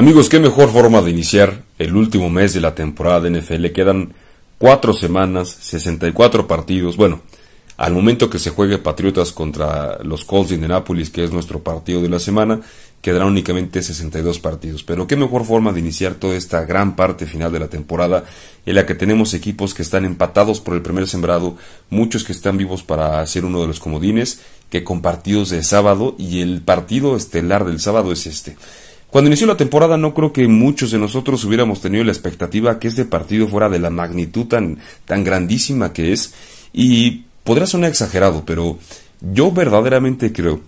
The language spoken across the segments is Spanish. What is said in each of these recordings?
Amigos, qué mejor forma de iniciar el último mes de la temporada de NFL. Quedan cuatro semanas, 64 partidos. Bueno, al momento que se juegue Patriotas contra los Colts de Indianapolis, que es nuestro partido de la semana, quedarán únicamente 62 partidos. Pero qué mejor forma de iniciar toda esta gran parte final de la temporada en la que tenemos equipos que están empatados por el primer sembrado, muchos que están vivos para hacer uno de los comodines, que con partidos de sábado y el partido estelar del sábado es este. Cuando inició la temporada no creo que muchos de nosotros hubiéramos tenido la expectativa que este partido fuera de la magnitud tan, tan grandísima que es y podrá sonar exagerado, pero yo verdaderamente creo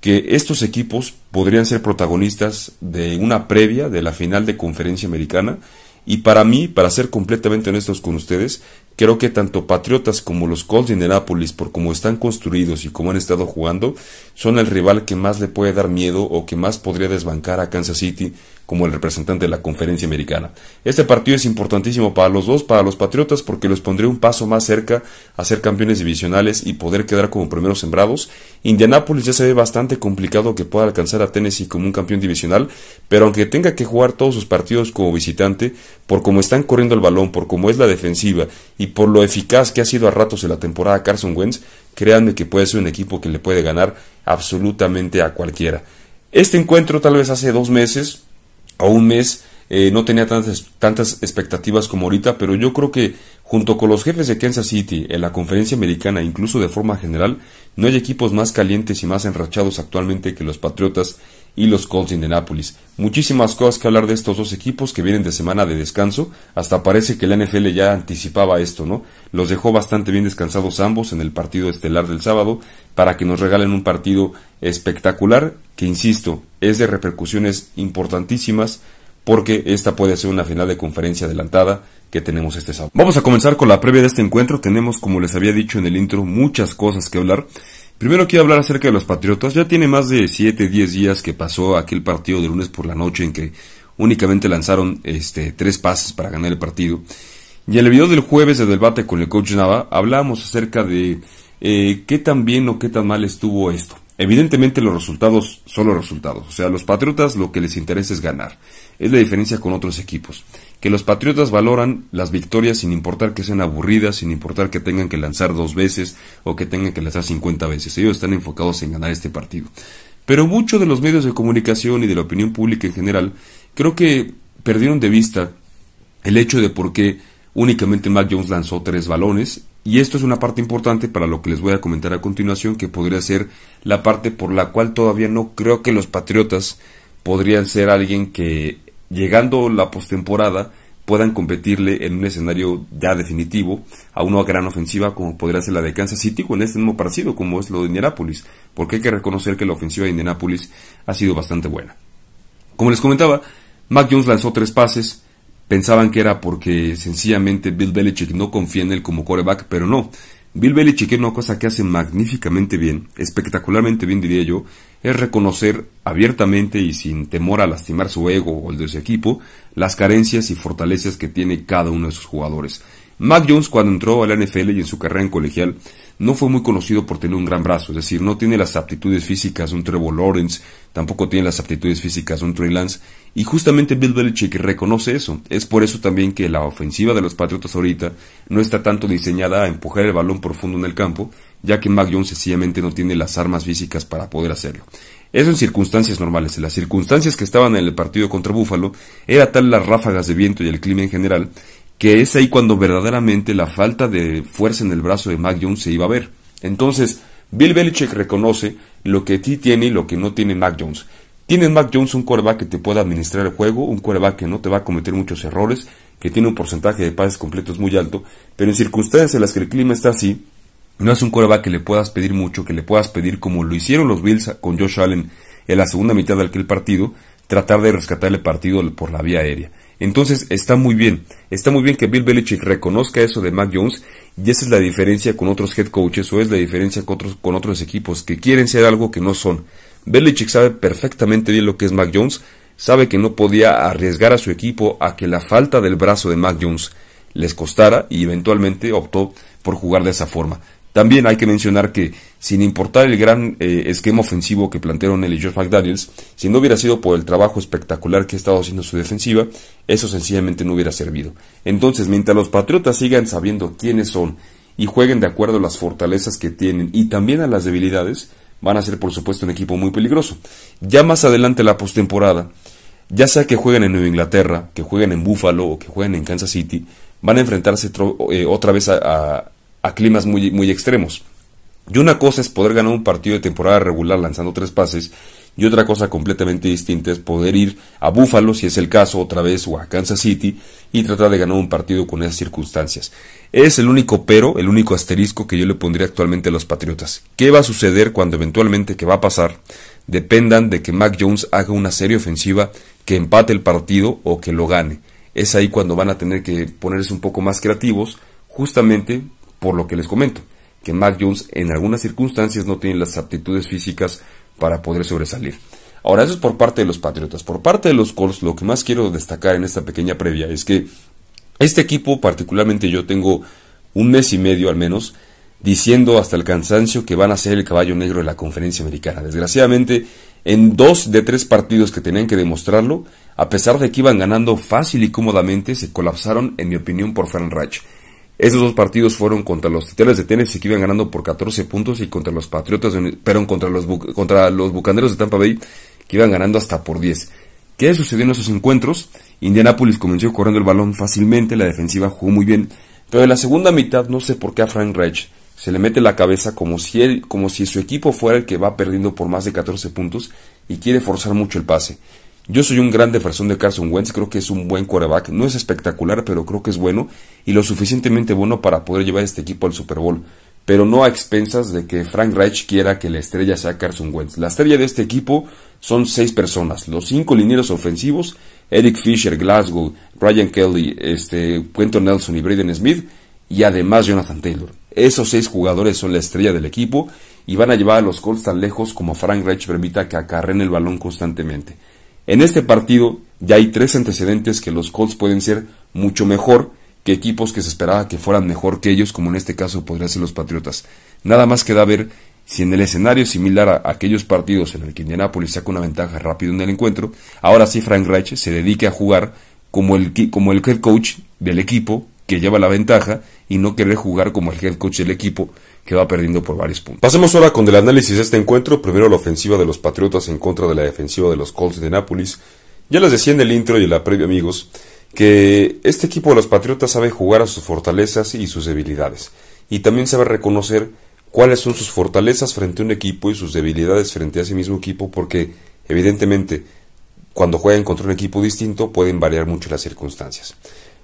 que estos equipos podrían ser protagonistas de una previa de la final de conferencia americana y para mí, para ser completamente honestos con ustedes, Creo que tanto Patriotas como los Colts de Indianapolis, por cómo están construidos y cómo han estado jugando, son el rival que más le puede dar miedo o que más podría desbancar a Kansas City como el representante de la conferencia americana. Este partido es importantísimo para los dos, para los Patriotas, porque los pondría un paso más cerca a ser campeones divisionales y poder quedar como primeros sembrados. Indianápolis ya se ve bastante complicado que pueda alcanzar a Tennessee como un campeón divisional, pero aunque tenga que jugar todos sus partidos como visitante, por cómo están corriendo el balón, por cómo es la defensiva y por lo eficaz que ha sido a ratos en la temporada Carson Wentz, créanme que puede ser un equipo que le puede ganar absolutamente a cualquiera. Este encuentro tal vez hace dos meses, a un mes eh, no tenía tantas, tantas expectativas como ahorita, pero yo creo que junto con los jefes de Kansas City en la conferencia americana, incluso de forma general, no hay equipos más calientes y más enrachados actualmente que los Patriotas y los Colts de Nápoles Muchísimas cosas que hablar de estos dos equipos que vienen de semana de descanso. Hasta parece que la NFL ya anticipaba esto, ¿no? Los dejó bastante bien descansados ambos en el partido estelar del sábado para que nos regalen un partido espectacular que, insisto, es de repercusiones importantísimas porque esta puede ser una final de conferencia adelantada que tenemos este sábado. Vamos a comenzar con la previa de este encuentro. Tenemos, como les había dicho en el intro, muchas cosas que hablar. Primero quiero hablar acerca de los Patriotas. Ya tiene más de 7, 10 días que pasó aquel partido de lunes por la noche en que únicamente lanzaron este, tres pases para ganar el partido. Y en el video del jueves de debate con el coach Nava hablábamos acerca de eh, qué tan bien o qué tan mal estuvo esto. Evidentemente los resultados son los resultados. O sea, a los Patriotas lo que les interesa es ganar. Es la diferencia con otros equipos. Que los Patriotas valoran las victorias sin importar que sean aburridas, sin importar que tengan que lanzar dos veces o que tengan que lanzar 50 veces. Ellos están enfocados en ganar este partido. Pero muchos de los medios de comunicación y de la opinión pública en general creo que perdieron de vista el hecho de por qué únicamente Mac Jones lanzó tres balones y esto es una parte importante para lo que les voy a comentar a continuación, que podría ser la parte por la cual todavía no creo que los Patriotas podrían ser alguien que, llegando la postemporada, puedan competirle en un escenario ya definitivo a una gran ofensiva como podría ser la de Kansas City o en este mismo parecido como es lo de Indianapolis, porque hay que reconocer que la ofensiva de Indianapolis ha sido bastante buena. Como les comentaba, Mac Jones lanzó tres pases, Pensaban que era porque sencillamente Bill Belichick no confía en él como coreback, pero no. Bill Belichick es una cosa que hace magníficamente bien, espectacularmente bien diría yo, es reconocer abiertamente y sin temor a lastimar su ego o el de su equipo las carencias y fortalezas que tiene cada uno de sus jugadores. Mac Jones cuando entró a la NFL y en su carrera en colegial no fue muy conocido por tener un gran brazo, es decir, no tiene las aptitudes físicas de un Trevor Lawrence, tampoco tiene las aptitudes físicas de un Trey Lance, y justamente Bill Belichick reconoce eso. Es por eso también que la ofensiva de los Patriotas ahorita no está tanto diseñada a empujar el balón profundo en el campo, ya que Mac Jones sencillamente no tiene las armas físicas para poder hacerlo. Eso en circunstancias normales. En las circunstancias que estaban en el partido contra Búfalo, era tal las ráfagas de viento y el clima en general, que es ahí cuando verdaderamente la falta de fuerza en el brazo de Mac Jones se iba a ver. Entonces, Bill Belichick reconoce lo que ti tiene y lo que no tiene Mac Jones. Tienes Mac Jones un coreback que te pueda administrar el juego, un coreback que no te va a cometer muchos errores, que tiene un porcentaje de pases completos muy alto, pero en circunstancias en las que el clima está así, no es un coreback que le puedas pedir mucho, que le puedas pedir como lo hicieron los Bills con Josh Allen en la segunda mitad de aquel partido, tratar de rescatar el partido por la vía aérea. Entonces está muy bien, está muy bien que Bill Belichick reconozca eso de Mac Jones y esa es la diferencia con otros head coaches o es la diferencia con otros, con otros equipos que quieren ser algo que no son. Belichick sabe perfectamente bien lo que es Mac Jones, sabe que no podía arriesgar a su equipo a que la falta del brazo de Mac Jones les costara y eventualmente optó por jugar de esa forma. También hay que mencionar que, sin importar el gran eh, esquema ofensivo que plantearon él y George McDaniels, si no hubiera sido por el trabajo espectacular que ha estado haciendo su defensiva, eso sencillamente no hubiera servido. Entonces, mientras los Patriotas sigan sabiendo quiénes son y jueguen de acuerdo a las fortalezas que tienen y también a las debilidades, van a ser por supuesto un equipo muy peligroso. Ya más adelante la postemporada, ya sea que jueguen en Nueva Inglaterra, que jueguen en Buffalo o que jueguen en Kansas City, van a enfrentarse eh, otra vez a a climas muy, muy extremos. Y una cosa es poder ganar un partido de temporada regular lanzando tres pases y otra cosa completamente distinta es poder ir a Buffalo, si es el caso, otra vez, o a Kansas City, y tratar de ganar un partido con esas circunstancias. Es el único pero, el único asterisco que yo le pondría actualmente a los Patriotas. ¿Qué va a suceder cuando eventualmente, ¿Qué va a pasar, dependan de que Mac Jones haga una serie ofensiva que empate el partido o que lo gane? Es ahí cuando van a tener que ponerse un poco más creativos, justamente por lo que les comento, que Mac Jones en algunas circunstancias no tiene las aptitudes físicas para poder sobresalir. Ahora, eso es por parte de los Patriotas. Por parte de los Colts, lo que más quiero destacar en esta pequeña previa es que este equipo, particularmente yo tengo un mes y medio al menos, diciendo hasta el cansancio que van a ser el caballo negro de la conferencia americana. Desgraciadamente, en dos de tres partidos que tenían que demostrarlo, a pesar de que iban ganando fácil y cómodamente, se colapsaron, en mi opinión, por Frank Reich. Esos dos partidos fueron contra los titulares de Tennessee que iban ganando por 14 puntos y contra los Patriotas, pero contra los, contra los Bucaneros de Tampa Bay que iban ganando hasta por 10. ¿Qué sucedió en esos encuentros? Indianapolis comenzó corriendo el balón fácilmente, la defensiva jugó muy bien, pero en la segunda mitad no sé por qué a Frank Reich se le mete la cabeza como si, como si su equipo fuera el que va perdiendo por más de 14 puntos y quiere forzar mucho el pase. Yo soy un gran defensor de Carson Wentz, creo que es un buen quarterback, no es espectacular, pero creo que es bueno y lo suficientemente bueno para poder llevar este equipo al Super Bowl, pero no a expensas de que Frank Reich quiera que la estrella sea Carson Wentz. La estrella de este equipo son seis personas, los cinco linieros ofensivos, Eric Fisher, Glasgow, Ryan Kelly, este, Quentin Nelson y Braden Smith, y además Jonathan Taylor. Esos seis jugadores son la estrella del equipo y van a llevar a los Colts tan lejos como Frank Reich permita que acarren el balón constantemente. En este partido ya hay tres antecedentes que los Colts pueden ser mucho mejor que equipos que se esperaba que fueran mejor que ellos, como en este caso podrían ser los Patriotas. Nada más queda ver si en el escenario similar a aquellos partidos en el que Indianapolis saca una ventaja rápido en el encuentro, ahora sí Frank Reich se dedique a jugar como el, como el head coach del equipo que lleva la ventaja y no querer jugar como el head coach del equipo que va perdiendo por varios puntos. Pasemos ahora con el análisis de este encuentro. Primero la ofensiva de los Patriotas en contra de la defensiva de los Colts de Nápoles. Ya les decía en el intro y en la previa, amigos, que este equipo de los Patriotas sabe jugar a sus fortalezas y sus debilidades. Y también sabe reconocer cuáles son sus fortalezas frente a un equipo y sus debilidades frente a ese mismo equipo, porque evidentemente cuando juegan contra un equipo distinto pueden variar mucho las circunstancias.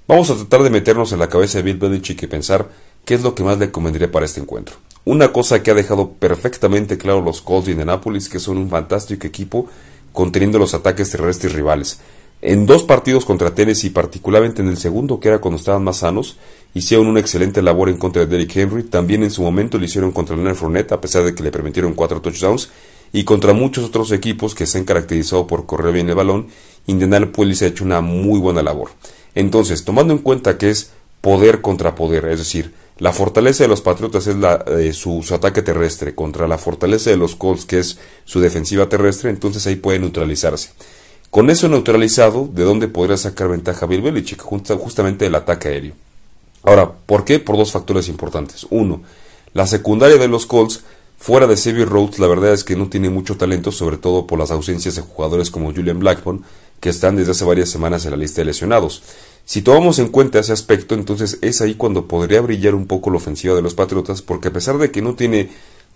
Vamos a tratar de meternos en la cabeza de Bill Belichick y pensar ¿Qué es lo que más le convendría para este encuentro? Una cosa que ha dejado perfectamente claro los Colts de Indianapolis, que son un fantástico equipo conteniendo los ataques terrestres rivales. En dos partidos contra Tennessee, particularmente en el segundo, que era cuando estaban más sanos, hicieron una excelente labor en contra de Derrick Henry. También en su momento lo hicieron contra Leonard Fournette, a pesar de que le permitieron cuatro touchdowns. Y contra muchos otros equipos que se han caracterizado por correr bien el balón, Indianapolis ha hecho una muy buena labor. Entonces, tomando en cuenta que es poder contra poder, es decir, la fortaleza de los Patriotas es eh, su, ataque terrestre contra la fortaleza de los Colts, que es su defensiva terrestre, entonces ahí puede neutralizarse. Con eso neutralizado, ¿de dónde podría sacar ventaja Bill Belichick? justamente el ataque aéreo. Ahora, ¿por qué? Por dos factores importantes. Uno, la secundaria de los Colts Fuera de Xavier Rhodes, la verdad es que no tiene mucho talento, sobre todo por las ausencias de jugadores como Julian Blackburn, que están desde hace varias semanas en la lista de lesionados. Si tomamos en cuenta ese aspecto, entonces es ahí cuando podría brillar un poco la ofensiva de los Patriotas, porque a pesar de que no tiene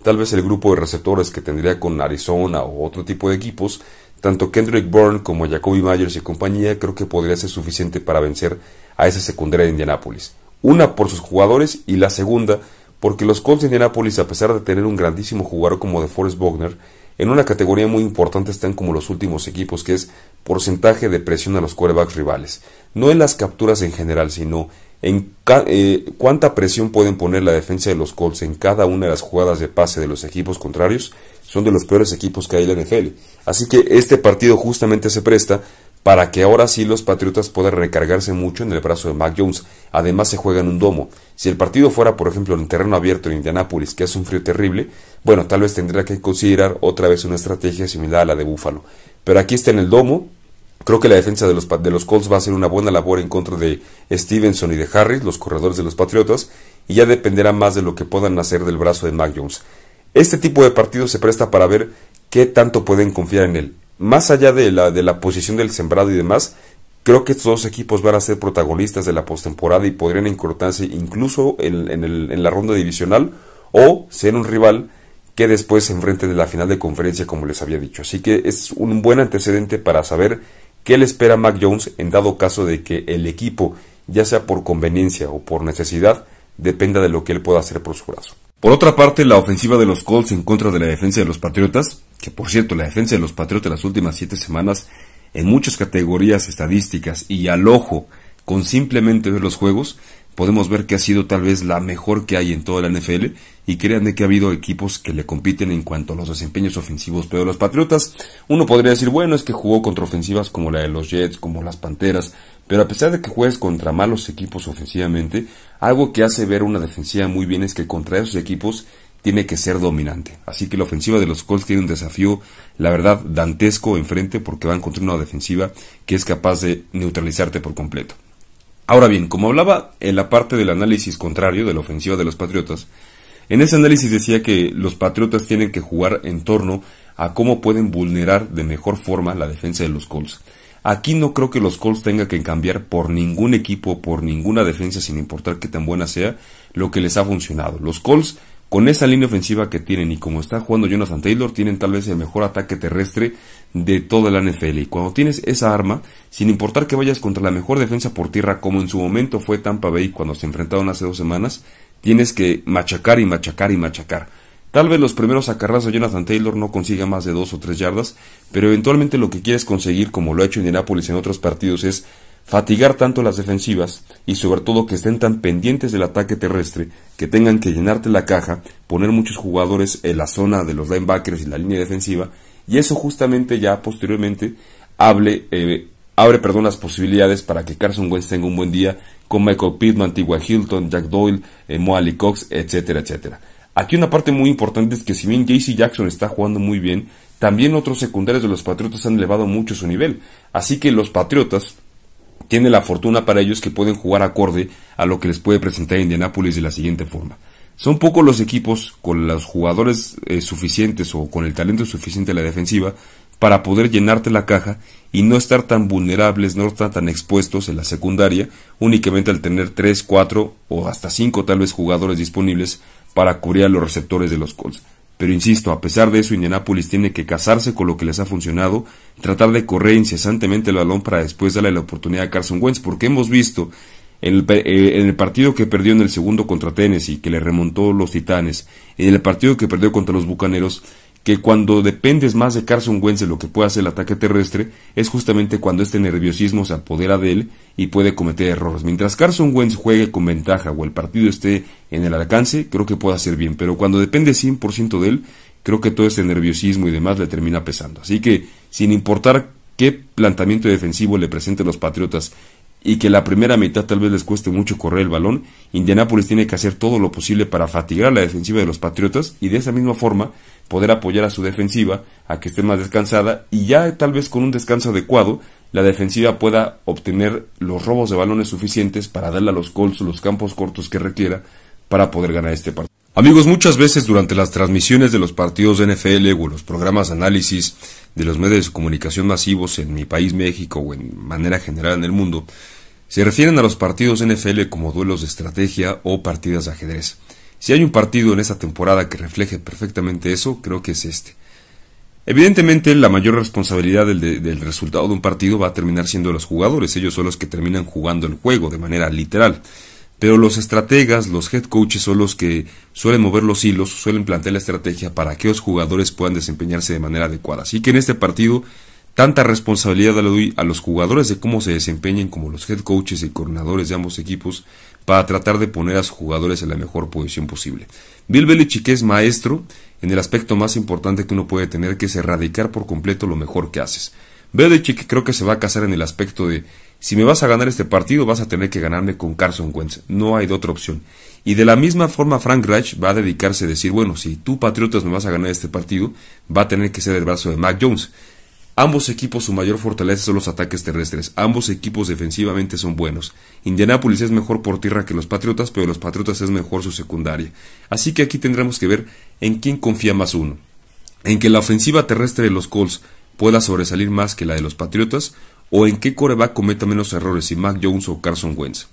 tal vez el grupo de receptores que tendría con Arizona o otro tipo de equipos, tanto Kendrick Bourne como Jacoby Myers y compañía creo que podría ser suficiente para vencer a esa secundaria de Indianápolis. Una por sus jugadores y la segunda porque los Colts de Indianápolis, a pesar de tener un grandísimo jugador como de Bogner, en una categoría muy importante están como los últimos equipos, que es porcentaje de presión a los quarterbacks rivales. No en las capturas en general, sino en eh, cuánta presión pueden poner la defensa de los Colts en cada una de las jugadas de pase de los equipos contrarios. Son de los peores equipos que hay en la NFL. Así que este partido justamente se presta para que ahora sí los Patriotas puedan recargarse mucho en el brazo de Mac Jones. Además se juega en un domo. Si el partido fuera, por ejemplo, en terreno abierto en Indianápolis, que hace un frío terrible, bueno, tal vez tendría que considerar otra vez una estrategia similar a la de Búfalo. Pero aquí está en el domo. Creo que la defensa de los, Colts va a ser una buena labor en contra de Stevenson y de Harris, los corredores de los Patriotas, y ya dependerá más de lo que puedan hacer del brazo de Mac Jones. Este tipo de partido se presta para ver qué tanto pueden confiar en él más allá de la, de la posición del sembrado y demás, creo que estos dos equipos van a ser protagonistas de la postemporada y podrían encortarse incluso en, en la ronda divisional o ser un rival que después se enfrente de la final de conferencia, como les había dicho. Así que es un buen antecedente para saber qué le espera a Mac Jones en dado caso de que el equipo, ya sea por conveniencia o por necesidad, dependa de lo que él pueda hacer por su brazo. Por otra parte, la ofensiva de los Colts en contra de la defensa de los Patriotas que por cierto la defensa de los Patriotas las últimas siete semanas en muchas categorías estadísticas y al ojo con simplemente ver los juegos podemos ver que ha sido tal vez la mejor que hay en toda la NFL y créanme que ha habido equipos que le compiten en cuanto a los desempeños ofensivos, pero los Patriotas uno podría decir, bueno, es que jugó contra ofensivas como la de los Jets, como las Panteras, pero a pesar de que juegues contra malos equipos ofensivamente, algo que hace ver una defensiva muy bien es que contra esos equipos tiene que ser dominante. Así que la ofensiva de los Colts tiene un desafío, la verdad, dantesco enfrente porque va a encontrar una defensiva que es capaz de neutralizarte por completo. Ahora bien, como hablaba en la parte del análisis contrario de la ofensiva de los Patriotas, en ese análisis decía que los Patriotas tienen que jugar en torno a cómo pueden vulnerar de mejor forma la defensa de los Colts. Aquí no creo que los Colts tengan que cambiar por ningún equipo, por ninguna defensa, sin importar qué tan buena sea, lo que les ha funcionado. Los Colts con esa línea ofensiva que tienen y como está jugando Jonathan Taylor, tienen tal vez el mejor ataque terrestre de toda la NFL. Y cuando tienes esa arma, sin importar que vayas contra la mejor defensa por tierra, como en su momento fue Tampa Bay cuando se enfrentaron hace dos semanas, tienes que machacar y machacar y machacar. Tal vez los primeros acarrazos de Jonathan Taylor no consiga más de dos o tres yardas, pero eventualmente lo que quieres conseguir, como lo ha hecho Indianapolis en otros partidos, es fatigar tanto las defensivas y sobre todo que estén tan pendientes del ataque terrestre que tengan que llenarte la caja, poner muchos jugadores en la zona de los linebackers y la línea defensiva y eso justamente ya posteriormente hable, eh, abre perdón, las posibilidades para que Carson Wentz tenga un buen día con Michael Pittman, antigua Hilton, Jack Doyle, eh, Mo Ali Cox, etcétera, etcétera. Aquí una parte muy importante es que si bien JC Jackson está jugando muy bien, también otros secundarios de los Patriotas han elevado mucho su nivel. Así que los Patriotas tiene la fortuna para ellos que pueden jugar acorde a lo que les puede presentar Indianápolis de la siguiente forma. Son pocos los equipos con los jugadores eh, suficientes o con el talento suficiente en la defensiva para poder llenarte la caja y no estar tan vulnerables, no estar tan expuestos en la secundaria, únicamente al tener 3, 4 o hasta 5 tal vez jugadores disponibles para cubrir a los receptores de los Colts. Pero insisto, a pesar de eso, Indianapolis tiene que casarse con lo que les ha funcionado tratar de correr incesantemente el balón para después darle la oportunidad a Carson Wentz, porque hemos visto en el, eh, en el, partido que perdió en el segundo contra Tennessee, que le remontó los Titanes, en el partido que perdió contra los Bucaneros, que cuando dependes más de Carson Wentz de lo que puede hacer el ataque terrestre, es justamente cuando este nerviosismo se apodera de él y puede cometer errores. Mientras Carson Wentz juegue con ventaja o el partido esté en el alcance, creo que puede hacer bien, pero cuando depende 100% de él, creo que todo este nerviosismo y demás le termina pesando. Así que, sin importar qué planteamiento defensivo le presenten los Patriotas y que la primera mitad tal vez les cueste mucho correr el balón, Indianápolis tiene que hacer todo lo posible para fatigar la defensiva de los Patriotas y de esa misma forma poder apoyar a su defensiva a que esté más descansada y ya tal vez con un descanso adecuado la defensiva pueda obtener los robos de balones suficientes para darle a los Colts los campos cortos que requiera para poder ganar este partido. Amigos, muchas veces durante las transmisiones de los partidos de NFL o los programas de análisis de los medios de comunicación masivos en mi país México o en manera general en el mundo, se refieren a los partidos NFL como duelos de estrategia o partidas de ajedrez. Si hay un partido en esta temporada que refleje perfectamente eso, creo que es este. Evidentemente, la mayor responsabilidad del, resultado de un partido va a terminar siendo los jugadores, ellos son los que terminan jugando el juego de manera literal. Pero los estrategas, los head coaches son los que suelen mover los hilos, suelen plantear la estrategia para que los jugadores puedan desempeñarse de manera adecuada. Así que en este partido Tanta responsabilidad le doy a los jugadores de cómo se desempeñen como los head coaches y coordinadores de ambos equipos para tratar de poner a sus jugadores en la mejor posición posible. Bill Belichick es maestro en el aspecto más importante que uno puede tener, que es erradicar por completo lo mejor que haces. Belichick creo que se va a casar en el aspecto de si me vas a ganar este partido vas a tener que ganarme con Carson Wentz, no hay de otra opción. Y de la misma forma Frank Reich va a dedicarse a decir, bueno, si tú Patriotas me vas a ganar este partido, va a tener que ser el brazo de Mac Jones. Ambos equipos su mayor fortaleza son los ataques terrestres. Ambos equipos defensivamente son buenos. Indianapolis es mejor por tierra que los Patriotas, pero los Patriotas es mejor su secundaria. Así que aquí tendremos que ver en quién confía más uno. En que la ofensiva terrestre de los Colts pueda sobresalir más que la de los Patriotas o en qué coreback cometa menos errores, si Mac Jones o Carson Wentz.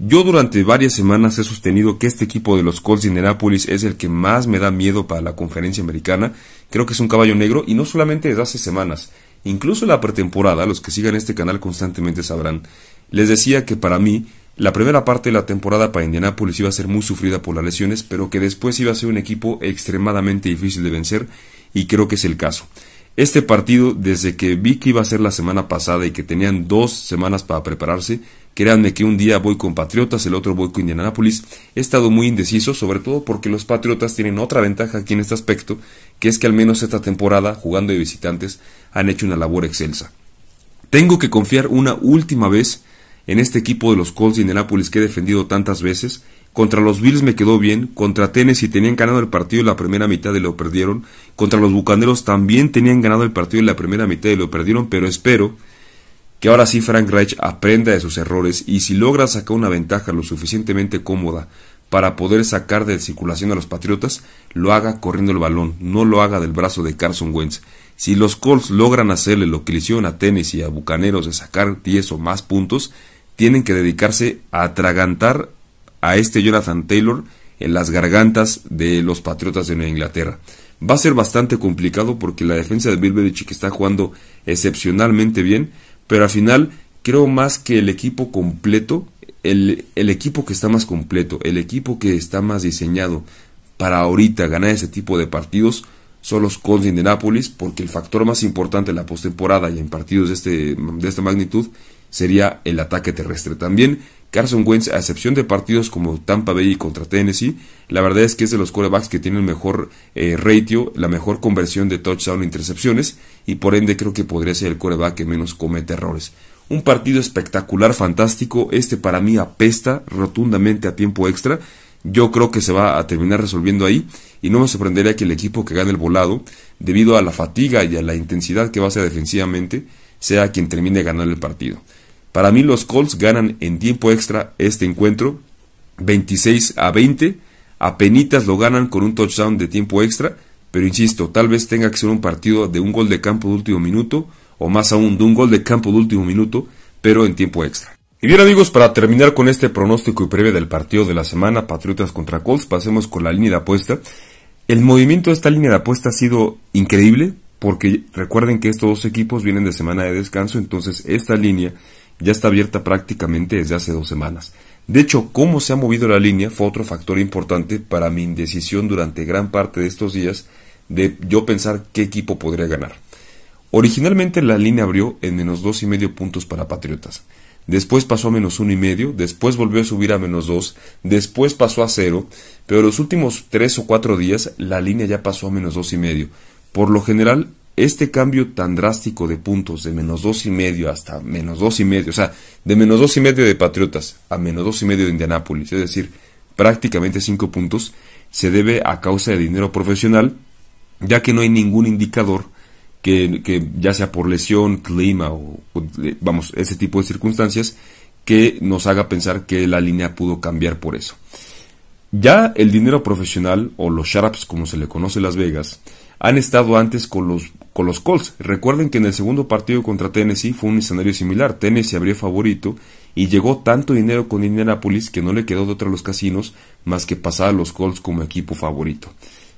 Yo durante varias semanas he sostenido que este equipo de los Colts de Indianapolis es el que más me da miedo para la conferencia americana. Creo que es un caballo negro y no solamente desde hace semanas. Incluso la pretemporada, los que sigan este canal constantemente sabrán. Les decía que para mí, la primera parte de la temporada para Indianapolis iba a ser muy sufrida por las lesiones, pero que después iba a ser un equipo extremadamente difícil de vencer y creo que es el caso. Este partido, desde que vi que iba a ser la semana pasada y que tenían dos semanas para prepararse, Créanme que un día voy con Patriotas, el otro voy con Indianápolis. He estado muy indeciso, sobre todo porque los Patriotas tienen otra ventaja aquí en este aspecto, que es que al menos esta temporada, jugando de visitantes, han hecho una labor excelsa. Tengo que confiar una última vez en este equipo de los Colts de Indianápolis que he defendido tantas veces. Contra los Bills me quedó bien, contra Tennessee tenían ganado el partido en la primera mitad y lo perdieron, contra los Bucaneros también tenían ganado el partido en la primera mitad y lo perdieron, pero espero que ahora sí Frank Reich aprenda de sus errores y si logra sacar una ventaja lo suficientemente cómoda para poder sacar de circulación a los Patriotas, lo haga corriendo el balón, no lo haga del brazo de Carson Wentz. Si los Colts logran hacerle lo que le hicieron a Tennis y a Bucaneros de sacar 10 o más puntos, tienen que dedicarse a atragantar a este Jonathan Taylor en las gargantas de los Patriotas de Nueva Inglaterra. Va a ser bastante complicado porque la defensa de Bill Que está jugando excepcionalmente bien pero al final creo más que el equipo completo, el, el equipo que está más completo, el equipo que está más diseñado para ahorita ganar ese tipo de partidos, son los Colts de porque el factor más importante en la postemporada y en partidos de, este, de esta magnitud sería el ataque terrestre. También Carson Wentz, a excepción de partidos como Tampa Bay contra Tennessee, la verdad es que es de los corebacks que tiene el mejor eh, ratio, la mejor conversión de touchdown e intercepciones, y por ende creo que podría ser el coreback que menos comete errores. Un partido espectacular, fantástico, este para mí apesta rotundamente a tiempo extra, yo creo que se va a terminar resolviendo ahí y no me sorprendería que el equipo que gane el volado, debido a la fatiga y a la intensidad que va a ser defensivamente, sea quien termine ganando el partido. Para mí los Colts ganan en tiempo extra este encuentro 26 a 20. A penitas lo ganan con un touchdown de tiempo extra, pero insisto, tal vez tenga que ser un partido de un gol de campo de último minuto, o más aún de un gol de campo de último minuto, pero en tiempo extra. Y bien amigos, para terminar con este pronóstico y previa del partido de la semana, Patriotas contra Colts, pasemos con la línea de apuesta. El movimiento de esta línea de apuesta ha sido increíble, porque recuerden que estos dos equipos vienen de semana de descanso, entonces esta línea ya está abierta prácticamente desde hace dos semanas. De hecho, cómo se ha movido la línea fue otro factor importante para mi indecisión durante gran parte de estos días de yo pensar qué equipo podría ganar. Originalmente la línea abrió en menos dos y medio puntos para Patriotas. Después pasó a menos uno y medio, después volvió a subir a menos dos, después pasó a cero, pero los últimos tres o cuatro días la línea ya pasó a menos dos y medio. Por lo general, este cambio tan drástico de puntos de menos dos y medio hasta menos dos y medio, o sea, de menos dos y medio de Patriotas a menos dos y medio de Indianápolis, es decir, prácticamente cinco puntos, se debe a causa de dinero profesional, ya que no hay ningún indicador que, ya sea por lesión, clima o, o, vamos, ese tipo de circunstancias que nos haga pensar que la línea pudo cambiar por eso. Ya el dinero profesional o los sharps como se le conoce en Las Vegas, han estado antes con los, con los Colts. Recuerden que en el segundo partido contra Tennessee fue un escenario similar. Tennessee abrió favorito y llegó tanto dinero con Indianapolis que no le quedó de otra a los casinos más que pasar a los Colts como equipo favorito.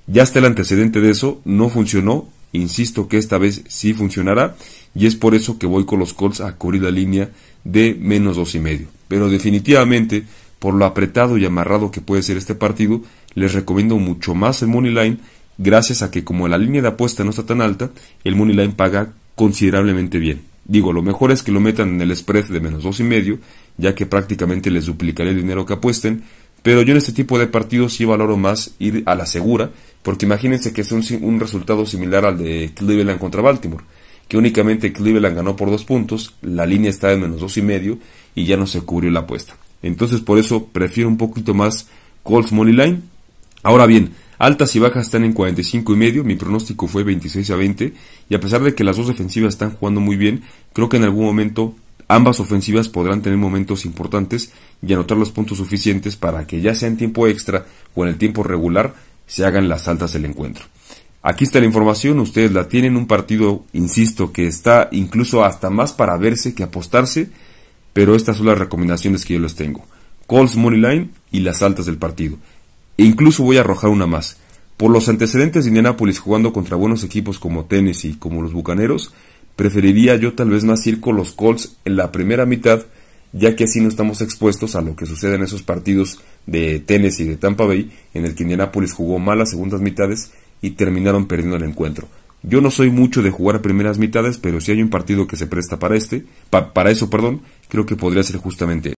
Ya está el antecedente de eso, no funcionó. Insisto que esta vez sí funcionará y es por eso que voy con los Colts a cubrir la línea de menos dos y medio. Pero definitivamente, por lo apretado y amarrado que puede ser este partido, les recomiendo mucho más el money line gracias a que como la línea de apuesta no está tan alta, el money line paga considerablemente bien. Digo, lo mejor es que lo metan en el spread de menos dos y medio, ya que prácticamente les duplicaré el dinero que apuesten. Pero yo en este tipo de partidos sí valoro más ir a la segura, porque imagínense que es un, resultado similar al de Cleveland contra Baltimore, que únicamente Cleveland ganó por dos puntos, la línea está de menos dos y medio y ya no se cubrió la apuesta. Entonces por eso prefiero un poquito más Colts Money Line. Ahora bien, Altas y bajas están en 45 y medio, mi pronóstico fue 26 a 20 y a pesar de que las dos defensivas están jugando muy bien, creo que en algún momento ambas ofensivas podrán tener momentos importantes y anotar los puntos suficientes para que ya sea en tiempo extra o en el tiempo regular se hagan las altas del encuentro. Aquí está la información, ustedes la tienen, un partido, insisto, que está incluso hasta más para verse que apostarse, pero estas son las recomendaciones que yo les tengo. Calls Money Line y las altas del partido. E incluso voy a arrojar una más. Por los antecedentes de Indianápolis jugando contra buenos equipos como Tennessee, como los Bucaneros, preferiría yo tal vez más ir con los Colts en la primera mitad, ya que así no estamos expuestos a lo que sucede en esos partidos de Tennessee y de Tampa Bay, en el que Indianápolis jugó mal las segundas mitades y terminaron perdiendo el encuentro. Yo no soy mucho de jugar a primeras mitades, pero si hay un partido que se presta para este, para eso, perdón, creo que podría ser justamente